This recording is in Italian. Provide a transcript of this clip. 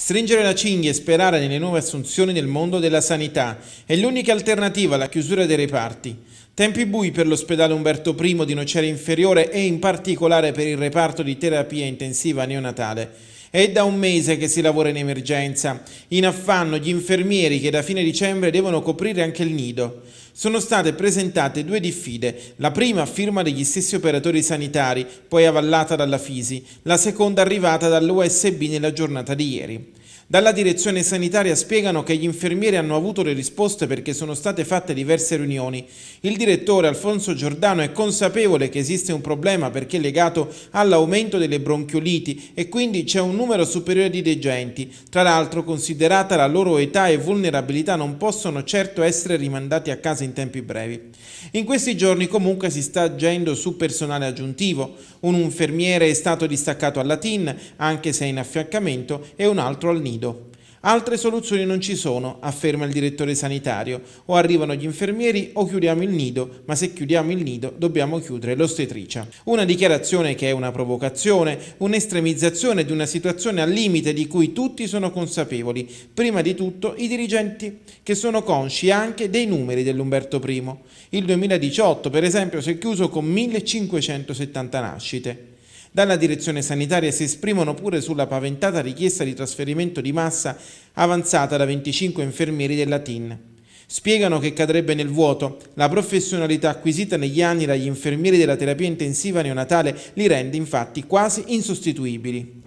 Stringere la cinghia e sperare nelle nuove assunzioni nel mondo della sanità è l'unica alternativa alla chiusura dei reparti. Tempi bui per l'ospedale Umberto I di Nocera Inferiore e in particolare per il reparto di terapia intensiva neonatale. È da un mese che si lavora in emergenza. In affanno gli infermieri che da fine dicembre devono coprire anche il nido. Sono state presentate due diffide, la prima firma degli stessi operatori sanitari, poi avallata dalla Fisi, la seconda arrivata dall'USB nella giornata di ieri. Dalla direzione sanitaria spiegano che gli infermieri hanno avuto le risposte perché sono state fatte diverse riunioni. Il direttore Alfonso Giordano è consapevole che esiste un problema perché è legato all'aumento delle bronchioliti e quindi c'è un numero superiore di degenti. Tra l'altro, considerata la loro età e vulnerabilità, non possono certo essere rimandati a casa in tempi brevi. In questi giorni comunque si sta agendo su personale aggiuntivo. Un infermiere è stato distaccato alla TIN, anche se è in affiaccamento, e un altro al NID nido. Altre soluzioni non ci sono, afferma il direttore sanitario. O arrivano gli infermieri o chiudiamo il nido, ma se chiudiamo il nido dobbiamo chiudere l'ostetricia. Una dichiarazione che è una provocazione, un'estremizzazione di una situazione al limite di cui tutti sono consapevoli, prima di tutto i dirigenti, che sono consci anche dei numeri dell'Umberto I. Il 2018, per esempio, si è chiuso con 1570 nascite. Dalla direzione sanitaria si esprimono pure sulla paventata richiesta di trasferimento di massa avanzata da 25 infermieri della TIN. Spiegano che cadrebbe nel vuoto, la professionalità acquisita negli anni dagli infermieri della terapia intensiva neonatale li rende infatti quasi insostituibili.